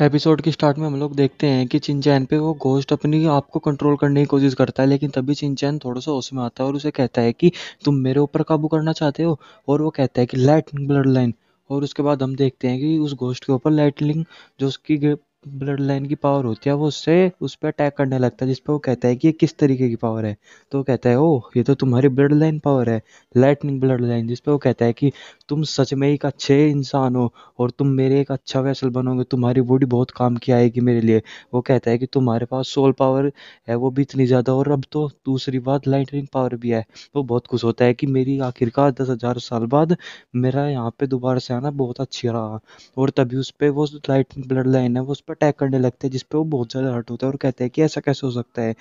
episode की start में हम लोग देखते हैं कि चिंचैन पे वो घोस्ट अपनी आप को कंट्रोल करने की कोशिश करता है लेकिन तभी चिंचैन थोड़ा सा उसमें आता है और उसे कहता है कि तुम मेरे ऊपर काबू करना चाहते हो और वो कहता है कि लाइट ब्लड लाइन और उसके बाद हम देखते हैं कि उस घोष्ट के ऊपर लाइटनिंग जो उसकी ब्लड लाइन की पावर होती है वो उससे उस पर अटैक करने लगता है जिसपे वो कहता है कि ये किस तरीके की पावर है तो वो कहता है ओ ये तो तुम्हारी ब्लड लाइन पावर है लाइटनिंग ब्लड लाइन जिसपे वो कहता है कि तुम सच में एक अच्छे इंसान हो और तुम मेरे एक अच्छा वैसल बनोगे तुम्हारी बॉडी बहुत काम की आएगी मेरे लिए वो कहता है कि तुम्हारे पास सोल पावर है वो भी इतनी ज़्यादा और अब तो दूसरी बात लाइटनिंग पावर भी है वो बहुत खुश होता है कि मेरी आखिरकार दस हज़ार साल बाद मेरा यहाँ पे दोबारा से आना बहुत अच्छा रहा और तभी उस पर वो लाइटनिंग ब्लड लाइन है वो उस पर पर अटैक करने लगते हैं जिसपे वो बहुत ज़्यादा हर्ट होता है और कहते हैं कि ऐसा कैसे हो सकता है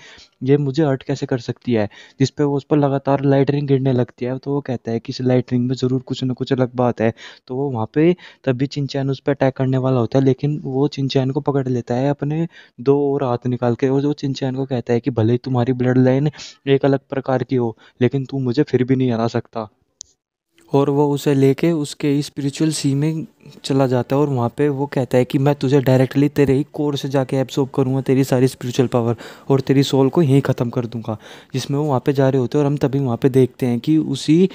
ये मुझे हर्ट कैसे कर सकती है जिसपे वो उस पर लगातार लाइटनिंग गिरने लगती है तो वो कहता है कि इस लाइटनिंग में ज़रूर कुछ ना कुछ अलग बात है तो वो वहाँ पर तभी चिंचैन उस पर अटैक करने वाला होता है लेकिन वो चिंचैन को पकड़ लेता है अपने दो और हाथ निकाल के और वो चिंचैन को कहता है कि भले ही तुम्हारी ब्लड लाइन एक अलग प्रकार की हो लेकिन तू मुझे फिर भी नहीं हरा सकता और वो उसे लेके उसके स्पिरिचुअल सी में चला जाता है और वहाँ पे वो कहता है कि मैं तुझे डायरेक्टली तेरे ही कोर से जाके एब्सॉर्ब करूँगा तेरी सारी स्पिरिचुअल पावर और तेरी सोल को यहीं ख़त्म कर दूँगा जिसमें वो वहाँ पे जा रहे होते हैं और हम तभी वहाँ पे देखते हैं कि उसी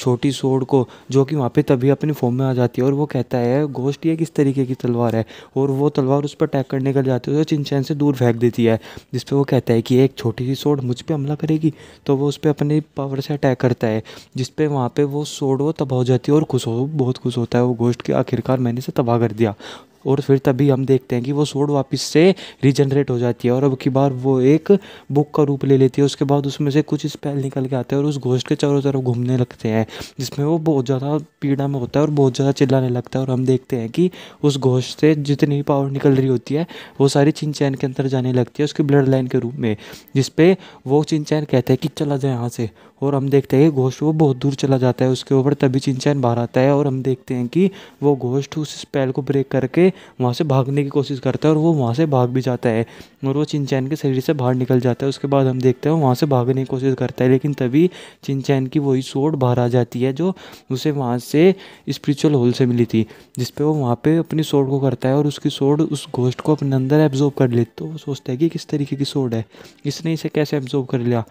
छोटी सोड को जो कि वहाँ पे तभी अपनी फॉर्म में आ जाती है और वो कहता है गोश्त ये किस तरीके की तलवार है और वो तलवार उस पर अटैक करने कर जाती है तो चिनचैन से दूर फेंक देती है जिस पर वो कहता है कि एक छोटी सी सोड मुझ पर हमला करेगी तो वो उस पर अपने पावर से अटैक करता है जिस पर वहाँ पर वो सोड वो तबाह हो जाती है और खुश हो बहुत खुश होता है वो गोश्त के आखिरकार मैंने इसे तबाह कर दिया और फिर तभी हम देखते हैं कि वो सोड वापस से रिजनरेट हो जाती है और अब की बार वो एक बुक का रूप ले लेती है उसके बाद उसमें से कुछ स्पेल निकल के आते हैं और उस घोष्ट के चारों तरफ घूमने लगते हैं जिसमें वो बहुत ज़्यादा पीड़ा में होता है और बहुत ज़्यादा चिल्लाने लगता है और हम देखते हैं कि उस गोश्त से जितनी भी पावर निकल रही होती है वो सारी चिंचैन के अंदर जाने लगती है उसकी ब्लड लाइन के रूप में जिसपे वो चिंचैन कहते हैं कि चला जाए यहाँ से और हम देखते हैं कि घोष्ट वो बहुत दूर चला जाता है उसके ऊपर तभी चिंचैन बाहर आता है और हम देखते हैं कि वो घोष्ट उस स्पेल को ब्रेक करके वहाँ से भागने की कोशिश करता है और वो वहाँ से भाग भी जाता है और वो चिनचैन के शरीर से बाहर निकल जाता है उसके बाद हम देखते हैं वहाँ से भागने की कोशिश करता है लेकिन तभी चिनचैन की वही सोट बाहर आ जाती है जो उसे वहाँ से स्परिचुअल होल से मिली थी जिसपे वो वहाँ पर अपनी सोट को करता है और उसकी सोट उस गोश्त को अपने अंदर एब्जॉर्ब कर लेती तो वो सोचता है कि किस तरीके की सोट है इसने इसे कैसे एब्जॉर्व कर लिया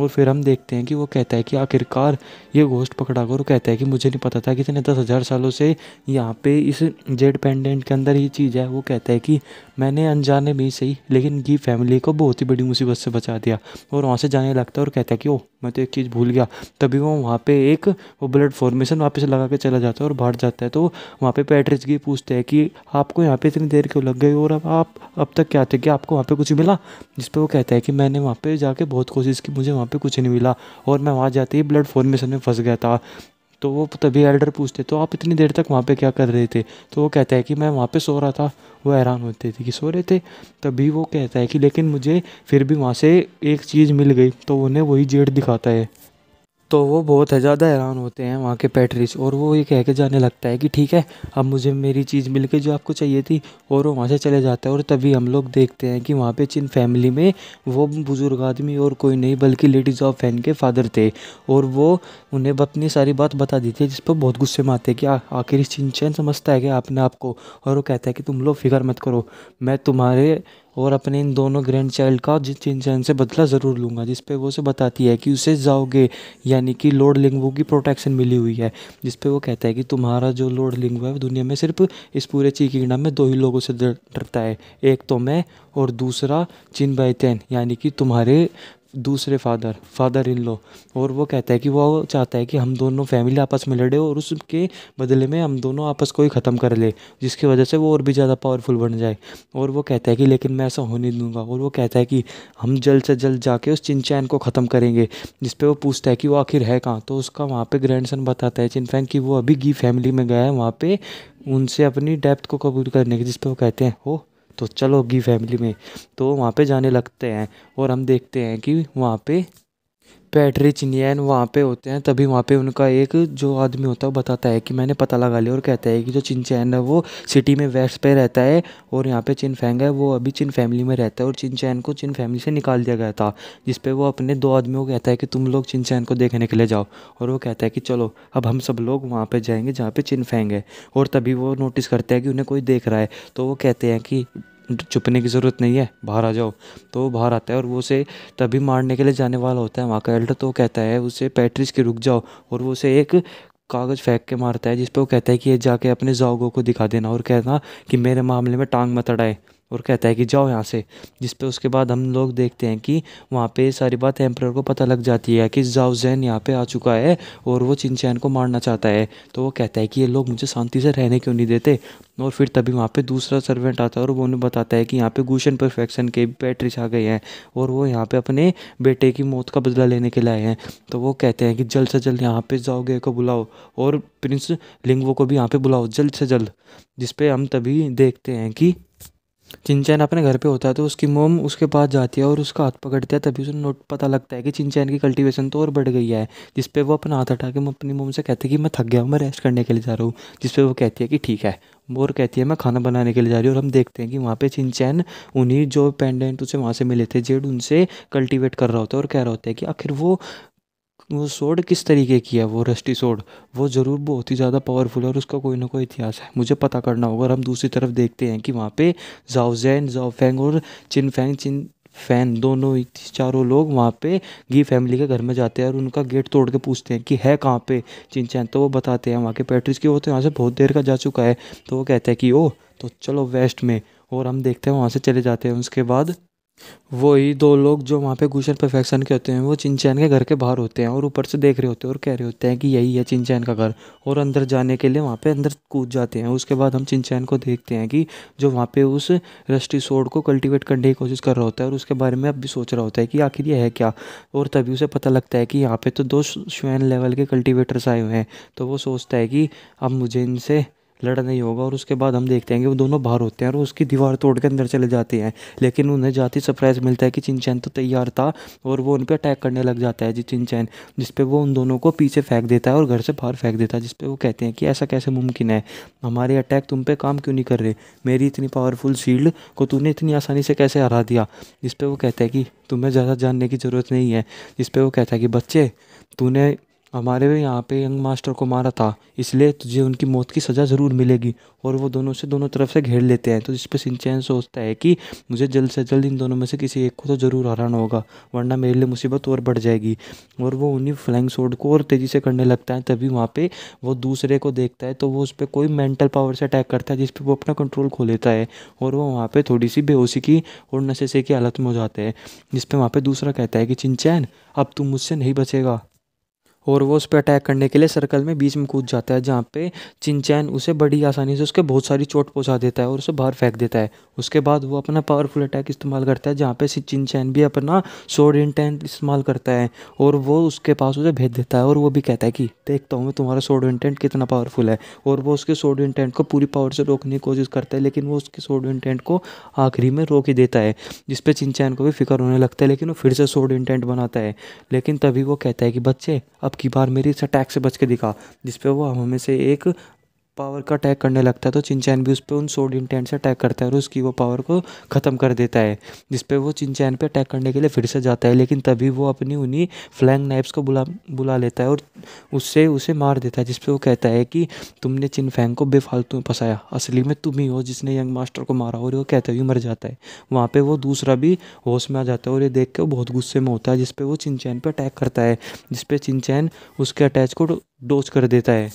और फिर हम देखते हैं कि वो कहता है कि आखिरकार ये गोश्त पकड़ा कर वो कहता है कि मुझे नहीं पता था कि इतने दस हज़ार सालों से यहाँ पे इस जेड पेंडेंट के अंदर अंदर ये चीज़ है वो कहता है कि मैंने अनजाने में सही लेकिन की फैमिली को बहुत ही बड़ी मुसीबत से बचा दिया और वहाँ से जाने लगता है और कहता है कि ओ मैं तो एक चीज़ भूल गया तभी वो वहाँ पे एक वो ब्लड फॉर्मेशन वापस लगा के चला जाता है और बाहर जाता है तो वहाँ पे पैट्रिज की पूछते हैं कि आपको यहाँ पे इतनी देर क्यों लग गई और अब आप अब तक क्या थे कि आपको वहाँ पे कुछ मिला जिस पर वो कहता है कि मैंने वहाँ पे जाके बहुत कोशिश की मुझे वहाँ पे कुछ नहीं मिला और मैं वहाँ जाते ही ब्लड फॉर्मेशन में फंस गया था तो वो तभी एल्डर पूछते तो आप इतनी देर तक वहाँ पे क्या कर रहे थे तो वो कहता है कि मैं वहाँ पे सो रहा था वो हैरान होते थे कि सो रहे थे तभी वो कहता है कि लेकिन मुझे फिर भी वहाँ से एक चीज़ मिल गई तो उन्हें वही जेड दिखाता है तो वो बहुत है ज़्यादा हैरान होते हैं वहाँ के पैटरिस और वो ये कह के जाने लगता है कि ठीक है अब मुझे मेरी चीज़ मिल के जो आपको चाहिए थी और वो वहाँ से चले जाता है और तभी हम लोग देखते हैं कि वहाँ पे चिन फैमिली में वो बुज़ुर्ग आदमी और कोई नहीं बल्कि लेडीज ऑफ फैन के फादर थे और वो उन्हें अपनी सारी बात बता दी थी जिस पर बहुत गुस्से में आते हैं कि आखिर चिन चैन समझता है कि आपने आपको और वो कहता है कि तुम लोग फिक्र मत करो मैं तुम्हारे और अपने इन दोनों ग्रैंड चाइल्ड का जिस चैन से बदला ज़रूर लूँगा जिस पे वो से बताती है कि उसे जाओगे यानी कि लॉर्ड लिंगवू की प्रोटेक्शन मिली हुई है जिस पे वो कहता है कि तुम्हारा जो लॉर्ड लिंग है दुनिया में सिर्फ इस पूरे ची किंगडम में दो ही लोगों से डरता है एक तो मैं और दूसरा चिन बाई यानी कि तुम्हारे दूसरे फादर फादर इन लॉ और वो कहता है कि वो चाहता है कि हम दोनों फैमिली आपस में लड़े और उसके बदले में हम दोनों आपस को ही ख़त्म कर ले जिसकी वजह से वो और भी ज़्यादा पावरफुल बन जाए और वो कहता है कि लेकिन मैं ऐसा हो नहीं दूंगा और वो कहता है कि हम जल्द से जल्द जाके उस चिनचैन को ख़त्म करेंगे जिस पर वो पूछता है कि वो आखिर है कहाँ तो उसका वहाँ पर सन बताता है चिनफैन कि वो अभी गी फैमिली में गया है वहाँ पर उनसे अपनी डेप्थ को कबूल करने की जिस पर वो कहते हैं हो तो चलो गी फैमिली में तो वहाँ पे जाने लगते हैं और हम देखते हैं कि वहाँ पे पैटरी चिनियन वहाँ पे होते हैं तभी वहाँ पे उनका एक जो आदमी होता है वो बताता है कि मैंने पता लगा लिया और कहता है कि जो चिनचैन है वो सिटी में वेस्ट पे रहता है और यहाँ पे चिन फेंग है वो अभी चिन फैमिली में रहता है और चिनचैन को चिन फैमिली से निकाल दिया गया था जिस पर वो अपने दो आदमियों को कहता है कि तुम लोग चिनचैन को देखने के लिए जाओ और वो कहता है कि चलो अब हम सब लोग वहाँ पर जाएंगे जहाँ पर चिन फेंग है और तभी वो नोटिस करते हैं कि उन्हें कोई देख रहा है तो वो कहते हैं कि छुपने की ज़रूरत नहीं है बाहर आ जाओ तो वो बाहर आता है और वो उसे तभी मारने के लिए जाने वाला होता है वहाँ का एल्डर तो वो कहता है उसे पैट्रिस के रुक जाओ और वो उसे एक कागज़ फेंक के मारता है जिस पर वो कहता है कि ये जाके अपने जाओगो को दिखा देना और कहना कि मेरे मामले में टांग मत अड़ाए और कहता है कि जाओ यहाँ से जिस पे उसके बाद हम लोग देखते हैं कि वहाँ पे सारी बात एम्प्रर को पता लग जाती है कि जाओ जैन यहाँ पे आ चुका है और वो चिनचैन को मारना चाहता है तो वो कहता है कि ये लोग मुझे शांति से रहने क्यों नहीं देते और फिर तभी वहाँ पे दूसरा सर्वेंट आता है और वो उन्हें बताता है कि यहाँ पे गुशन परफेक्शन के बैटरी आ गए हैं और वो यहाँ पर अपने बेटे की मौत का बदला लेने के लिए आए हैं तो वो कहते हैं कि जल्द से जल्द यहाँ पर जाओगे को बुलाओ और प्रिंस लिंगवो को भी यहाँ पर बुलाओ जल्द से जल्द जिसपे हम तभी देखते हैं कि चिंचैन अपने घर पे होता है तो उसकी मोम उसके पास जाती है और उसका हाथ पकड़ती है तभी उसे नोट पता लगता है कि चिंचैन की कल्टीवेशन तो और बढ़ गई है जिस पे वो अपना हाथ हटा के मैं अपनी मोम से कहती है कि मैं थक गया हूँ मैं रेस्ट करने के लिए जा रहा हूँ जिस पे वो कहती है कि ठीक है और कहती है मैं खाना बनाने के लिए जा रही हूँ और हम देखते हैं कि वहाँ पे चिंचैन उन्हीं जो पेंडेंट उसे वहाँ से मिले थे जेड उनसे कल्टीवेट कर रहा होता है और कह रहा होता है कि आखिर वो वो सोड किस तरीके की है वो रस्टी सोड वो ज़रूर बहुत ही ज़्यादा पावरफुल है और उसका कोई ना कोई इतिहास है मुझे पता करना होगा और हम दूसरी तरफ देखते हैं कि वहाँ पे जाओजैन जाओफेंग और चिन फैंग चिन फैन दोनों चारों लोग वहाँ पे गी फैमिली के घर में जाते हैं और उनका गेट तोड़ के पूछते हैं कि है कहाँ पे चिन चैन तो वो बताते हैं वहाँ के पैट्रिस की वो तो यहाँ से बहुत देर का जा चुका है तो वो कहते हैं कि ओ तो चलो वेस्ट में और हम देखते हैं वहाँ से चले जाते हैं उसके बाद वही दो लोग जो वहाँ पे गुशन परफेक्शन के होते हैं वो चिंचैन के घर के बाहर होते हैं और ऊपर से देख रहे होते हैं और कह रहे होते हैं कि यही है चिंचैन का घर और अंदर जाने के लिए वहाँ पे अंदर कूद जाते हैं उसके बाद हम चिंचैन को देखते हैं कि जो वहाँ पे उस रस्टी सोड को कल्टीवेट करने की कोशिश कर रहा होता है और उसके बारे में अब भी सोच रहा होता है कि आखिर यह है क्या और तभी उसे पता लगता है कि यहाँ पर तो दो स्वैन लेवल के कल्टिवेटर्स आए हुए हैं तो वो सोचता है कि अब मुझे इनसे लड़ नहीं होगा और उसके बाद हम देखते हैं कि वो दोनों बाहर होते हैं और उसकी दीवार तोड़ के अंदर चले जाते हैं लेकिन उन्हें जाती सरप्राइज़ मिलता है कि चिनचैन तो तैयार था और वो उन पर अटैक करने लग जाता है जी चिनचैन जिसपे वो उन दोनों को पीछे फेंक देता है और घर से बाहर फेंक देता है जिसपे वो कहते हैं कि ऐसा कैसे मुमकिन है हमारे अटैक तुम पे काम क्यों नहीं कर रहे मेरी इतनी पावरफुल शील्ड को तूने इतनी आसानी से कैसे हरा दिया जिस पर वो कहता है कि तुम्हें ज़्यादा जानने की ज़रूरत नहीं है जिस पर वो कहता है कि बच्चे तूने हमारे भी यहाँ पे यंग मास्टर को मारा था इसलिए तुझे उनकी मौत की सज़ा ज़रूर मिलेगी और वो दोनों से दोनों तरफ से घेर लेते हैं तो जिस पर सिंचैन सोचता है कि मुझे जल्द से जल्द इन दोनों में से किसी एक को तो ज़रूर हराना होगा वरना मेरे लिए मुसीबत और बढ़ जाएगी और वो उन्हीं फ्लाइंग सोड को और तेज़ी से करने लगता है तभी वहाँ पर वो दूसरे को देखता है तो वो उस पर कोई मेंटल पावर से अटैक करता है जिस पर वो अपना कंट्रोल खो लेता है और वो वहाँ पर थोड़ी सी बेहोशी की और नशे से की हालत में हो जाते हैं जिस पर वहाँ पर दूसरा कहता है कि चिंचैन अब तुम मुझसे नहीं बचेगा और वो उस पर अटैक करने के लिए सर्कल में बीच में कूद जाता है जहाँ पे चिंचैन उसे बड़ी आसानी से उसके बहुत सारी चोट पहुँचा देता है और उसे बाहर फेंक देता है उसके बाद वो अपना पावरफुल अटैक इस्तेमाल करता है जहाँ पे चिंचैन भी अपना शोर इंटेंट इस्तेमाल करता है और वो उसके पास उसे भेज देता है और वो भी कहता है कि देखता हूँ मैं तुम्हारा शोर इंटेंट कितना पावरफुल है और वो उसके शोर इंटेंट को पूरी पावर से रोकने की कोशिश करता है लेकिन वो उसके शोर इंटेंट को आखिरी में रोक ही देता है जिसपे चिंचैन को भी फिक्र होने लगता है लेकिन वो फिर से शोर इंटेंट बनाता है लेकिन तभी वो कहता है कि बच्चे अब की बार मेरे इस अटैक से बच के दिखा जिस पे वो हमें से एक पावर का अटैक करने लगता है तो चिंचैन भी उस पर उन सोड इंटेंट से अटैक करता है और उसकी वो पावर को ख़त्म कर देता है जिस पर वो चिंचैन पे अटैक करने के लिए फिर से जाता है लेकिन तभी वो अपनी उन्हीं फ्लैंग नाइप्स को बुला बुला लेता है और उससे उसे मार देता है जिसपे वो कहता है कि तुमने चिनफैंग को बेफालतू में फंसाया असली में तुम ही हो जिसने यंग मास्टर को मारा और वो कहते हुए मर जाता है वहाँ पर वो दूसरा भी होश में आ जाता है और ये देख के वो बहुत गुस्से में होता है जिसपे वो चिंचैन पर अटैक करता है जिसपे चिंचैन उसके अटैच को डोज कर देता है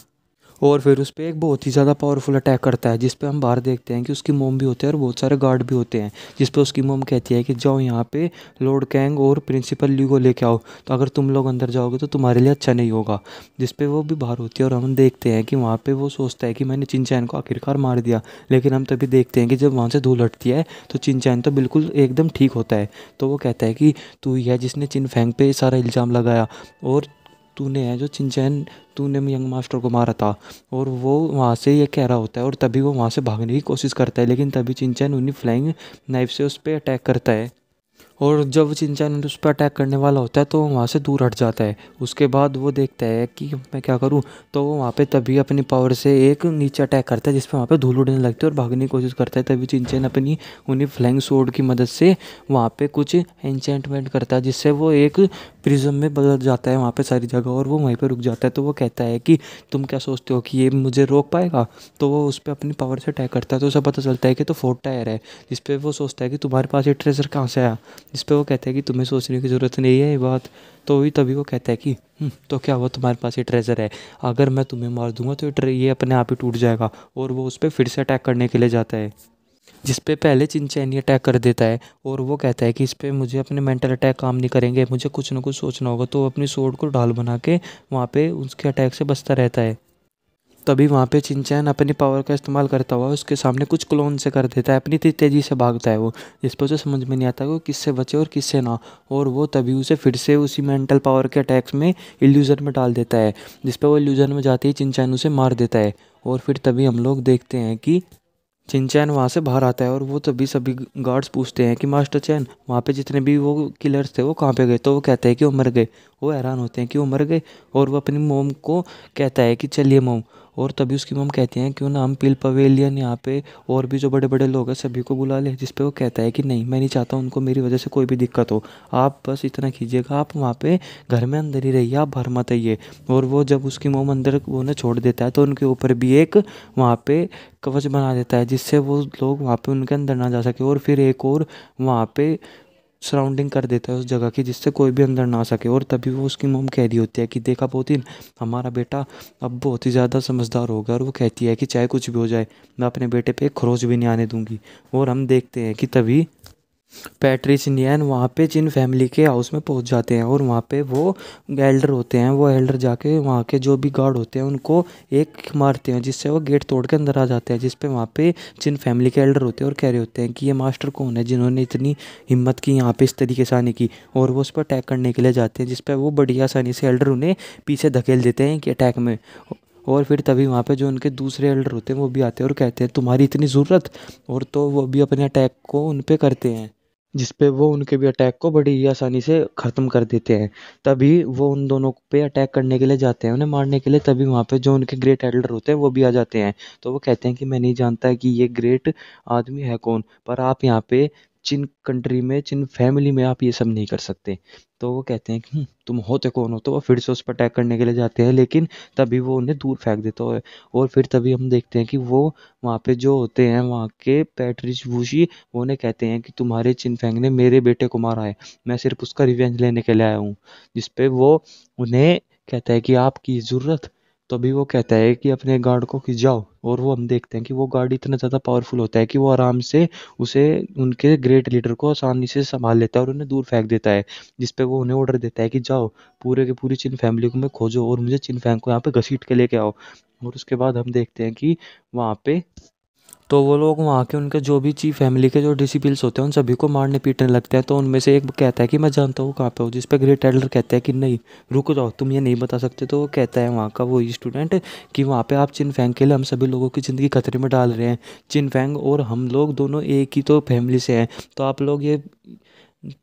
और फिर उस पर एक बहुत ही ज़्यादा पावरफुल अटैक करता है जिस हम बाहर देखते हैं कि उसकी मोम भी होती है और बहुत सारे गार्ड भी होते हैं जिस पर उसकी मोम कहती है कि जाओ यहाँ पे लॉर्ड कैंग और प्रिंसिपल ली को लेके आओ तो अगर तुम लोग अंदर जाओगे तो तुम्हारे लिए अच्छा नहीं होगा जिस पर वो भी बाहर होती है और हम देखते हैं कि वहाँ पर वो सोचता है कि मैंने चिंचैन को आखिरकार मार दिया लेकिन हम तभी देखते हैं कि जब वहाँ से धूल हटती है तो चिंचैन तो बिल्कुल एकदम ठीक होता है तो वो कहता है कि तू ही है जिसने चिन फेंग पे सारा इल्ज़ाम लगाया और तूने है जो चिंचैन तूने यंग मास्टर को मारा था और वो वहाँ से ये कह रहा होता है और तभी वो वहाँ से भागने की कोशिश करता है लेकिन तभी चिंचैन उन्हीं फ्लाइंग नाइफ से उस पर अटैक करता है और जब चिंचैन उस पर अटैक करने वाला होता है तो वहाँ से दूर हट जाता है उसके बाद वो देखता है कि मैं क्या करूँ तो वो वहाँ पे तभी अपनी पावर से एक नीचे अटैक करता है जिसपे वहाँ पे धूल उड़ने लगती है और भागने की कोशिश करता है तभी चिंचैन अपनी उन्हीं फ्लैंग सोड की मदद से वहाँ पे कुछ एंचेंटमेंट करता है जिससे वो एक टूरिज़्म में बदल जाता है वहाँ पे सारी जगह और वो वहीं पे रुक जाता है तो वो कहता है कि तुम क्या सोचते हो कि ये मुझे रोक पाएगा तो वो उस पर अपनी पावर से अटैक करता है तो उसे पता चलता है कि तो फोर्ट टायर है जिस पर वो सोचता है कि तुम्हारे पास ये ट्रेजर कहाँ से आया जिस पर वो कहता है कि तुम्हें सोचने की ज़रूरत नहीं है ये बात तो भी तभी वो कहता है कि हम्म, तो क्या हुआ तुम्हारे पास ये ट्रेजर है अगर मैं तुम्हें मार दूंगा तो ये अपने आप ही टूट जाएगा और वो उस पर फिर से अटैक करने के लिए जाता है जिस पे पहले चिनचैनी अटैक कर देता है और वो कहता है कि इस पर मुझे अपने मेंटल अटैक काम नहीं करेंगे मुझे कुछ ना कुछ सोचना होगा तो वो अपनी सोड को ढाल बना के वहाँ पे उसके अटैक से बचता रहता है तभी वहाँ पे चिंचैन अपनी पावर का इस्तेमाल करता हुआ उसके सामने कुछ क्लोन से कर देता है अपनी तेज़ी से भागता है वो जिस पर उसे समझ में नहीं आता कि वो किससे बचे और किससे ना और वो तभी उसे फिर से उसी मेंटल पावर के अटैक्स में इल्यूज़न में डाल देता है जिस पर वो इल्यूज़न में जाते ही चिंचैन उसे मार देता है और फिर तभी हम लोग देखते हैं कि चिनचैन वहाँ से बाहर आता है और वो तभी तो सभी गार्ड्स पूछते हैं कि मास्टर चैन वहाँ पे जितने भी वो किलर्स थे वो कहाँ पे गए तो वो कहते हैं कि वो मर गए वो हैरान होते हैं कि वो मर गए और वो अपनी मोम को कहता है कि चलिए मोम और तभी उसकी मम कहती हैं क्यों ना हम पिल पवेलियन यहाँ पे और भी जो बड़े बड़े लोग हैं सभी को बुला ले जिस पे वो कहता है कि नहीं मैं नहीं चाहता उनको मेरी वजह से कोई भी दिक्कत हो आप बस इतना कीजिएगा आप वहाँ पे घर में अंदर ही रहिए आप भर मत आइए और वो जब उसकी मोम अंदर वो उन्हें छोड़ देता है तो उनके ऊपर भी एक वहाँ पे कवच बना देता है जिससे वो लोग वहाँ पे उनके अंदर ना जा सके और फिर एक और वहाँ पे सराउंडिंग कर देता है उस जगह की जिससे कोई भी अंदर ना आ सके और तभी वो उसकी मोम कह रही होती है कि देखा पोतिन हमारा बेटा अब बहुत ही ज़्यादा समझदार होगा और वो कहती है कि चाहे कुछ भी हो जाए मैं अपने बेटे पे खरोच भी नहीं आने दूंगी और हम देखते हैं कि तभी नियन वहाँ पे जिन फैमिली के हाउस में पहुँच जाते हैं और वहाँ पे वो एल्डर होते हैं वो एल्डर जाके वहाँ के जो भी गार्ड होते हैं उनको एक मारते हैं जिससे वो गेट तोड़ के अंदर आ जाते हैं जिस वहाँ पे जिन फैमिली के एल्डर होते हैं और कह रहे होते हैं कि ये मास्टर कौन है जिन्होंने इतनी हिम्मत की यहाँ पे इस तरीके से आने की और वो उस पर अटैक करने के लिए जाते हैं जिस पर वो बड़ी आसानी से एल्डर उन्हें पीछे धकेल देते हैं कि अटैक में और फिर तभी वहाँ पे जो उनके दूसरे एल्डर होते हैं वो भी आते हैं और कहते हैं तुम्हारी इतनी ज़रूरत और तो वो भी अपने अटैक को उन पर करते हैं जिसपे वो उनके भी अटैक को बड़ी ही आसानी से ख़त्म कर देते हैं तभी वो उन दोनों पे अटैक करने के लिए जाते हैं उन्हें मारने के लिए तभी वहाँ पे जो उनके ग्रेट एल्डर होते हैं वो भी आ जाते हैं तो वो कहते हैं कि मैं नहीं जानता कि ये ग्रेट आदमी है कौन पर आप यहाँ पे जिन कंट्री में जिन फैमिली में आप ये सब नहीं कर सकते तो वो कहते हैं कि हम्म, तुम होते कौन हो तो वो फिर से उस पर अटैक करने के लिए जाते हैं लेकिन तभी वो उन्हें दूर फेंक देता है और फिर तभी हम देखते हैं कि वो वहाँ पे जो होते हैं वहाँ के पैट्रिच वूशी वो उन्हें कहते हैं कि तुम्हारे फेंग ने मेरे बेटे को मारा है मैं सिर्फ उसका रिवेंज लेने के लिए आया हूँ जिसपे वो उन्हें कहता है कि आपकी ज़रूरत तभी तो वो कहता है कि अपने गार्ड को कि जाओ और वो हम देखते हैं कि वो गार्ड इतना ज़्यादा पावरफुल होता है कि वो आराम से उसे उनके ग्रेट लीडर को आसानी से संभाल लेता है और उन्हें दूर फेंक देता है जिस पे वो उन्हें ऑर्डर देता है कि जाओ पूरे के पूरी चिन फैमिली को मैं खोजो और मुझे चिन फैंक को यहाँ पे घसीट के लेके आओ और उसके बाद हम देखते हैं कि वहाँ पे तो वो लोग वहाँ के उनके जो भी चीफ फैमिली के जो डिसिपिल्स होते हैं उन सभी को मारने पीटने लगते हैं तो उनमें से एक कहता है कि मैं जानता हूँ कहाँ पे हो जिस पर ग्रेट एडलर कहते हैं कि नहीं रुको जाओ तुम ये नहीं बता सकते तो वो कहता है वहाँ का वो स्टूडेंट कि वहाँ पे आप चिन फेंग के लिए हम सभी लोगों की ज़िंदगी खतरे में डाल रहे हैं चिन फेंग और हम लोग दोनों एक ही तो फैमिली से हैं तो आप लोग ये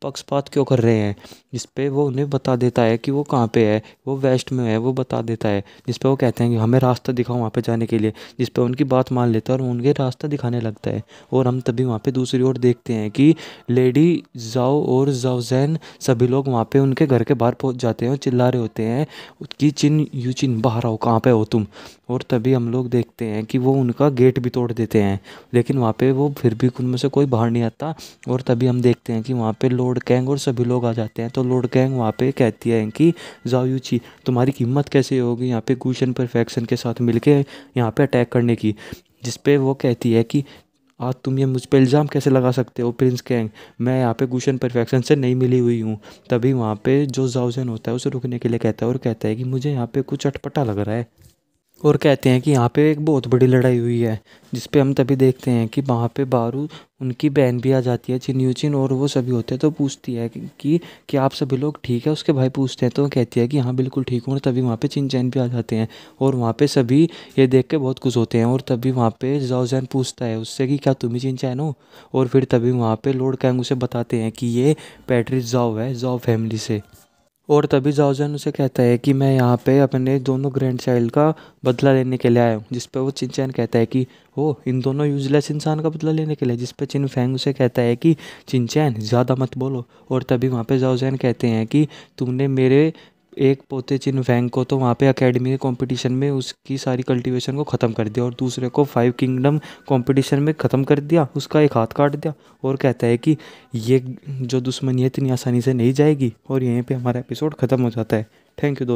पक्षपात क्यों कर रहे हैं जिस पे वो उन्हें बता देता है कि वो कहाँ पे है वो वेस्ट में है वो बता देता है जिस पे वो कहते हैं कि हमें रास्ता दिखाओ वहाँ पे जाने के लिए जिस पे उनकी बात मान लेता है और उनके रास्ता दिखाने लगता है और हम तभी वहाँ पे दूसरी ओर देखते हैं कि लेडी जाओ और जाओजैन सभी लोग वहाँ पर उनके घर के बाहर पहुँच जाते हैं और चिल्ला रहे होते हैं कि चिन यू चिन बाहर आओ कहाँ पर हो तुम और तभी हम लोग देखते हैं कि वो उनका गेट भी तोड़ देते हैं लेकिन वहाँ पे वो फिर भी उनमें से कोई बाहर नहीं आता और तभी हम देखते हैं कि वहाँ पे लॉर्ड कैंग और सभी लोग आ जाते हैं तो लॉर्ड कैंग वहाँ पे कहती है कि जाओयूची तुम्हारी हिम्मत कैसे होगी यहाँ पे गुशन परफेक्शन के साथ मिल के यहाँ पर अटैक करने की जिसपे वो कहती है कि आज तुम ये मुझ पर इल्ज़ाम कैसे लगा सकते हो प्रिंस कैंग मैं यहाँ पे गुशन परफेक्शन से नहीं मिली हुई हूँ तभी वहाँ पे जो जाउजन होता है उसे रुकने के लिए कहता है और कहता है कि मुझे यहाँ पे कुछ अटपटा लग रहा है और कहते हैं कि यहाँ पे एक बहुत बड़ी लड़ाई हुई है जिस पे हम तभी देखते हैं कि वहाँ पे बारू उनकी बहन भी आ जाती है चिन्यूचिन और वो सभी होते हैं तो पूछती है कि क्या आप सभी लोग ठीक है उसके भाई पूछते हैं तो कहती है कि हाँ बिल्कुल ठीक हूँ तभी वहाँ पे चिन चैन भी आ जाते हैं और वहाँ पर सभी ये देख के बहुत खुश होते हैं और तभी वहाँ पर जाओजैन पूछता है उससे कि क्या तुम ही चिन चैन हो और फिर तभी वहाँ पर लोड कैंग उसे बताते हैं कि ये पैट्रिस जाओ है जाओ फैमिली से और तभी जाओजन उसे कहता है कि मैं यहाँ पे अपने दोनों ग्रैंड चाइल्ड का बदला लेने के लिए आया हूँ जिस पर वो चिनचैन कहता है कि वो इन दोनों यूजलेस इंसान का बदला लेने के लिए जिस पे चिन फेंग उसे कहता है कि चिनचैन ज़्यादा मत बोलो और तभी वहाँ पे जाओजैन कहते हैं कि तुमने मेरे एक पोते चिन वैंग को तो वहाँ पे एकेडमी के कंपटीशन में उसकी सारी कल्टीवेशन को ख़त्म कर दिया और दूसरे को फाइव किंगडम कंपटीशन में ख़त्म कर दिया उसका एक हाथ काट दिया और कहता है कि ये जो दुश्मनी है इतनी आसानी से नहीं जाएगी और यहीं पे हमारा एपिसोड ख़त्म हो जाता है थैंक यू दोस्त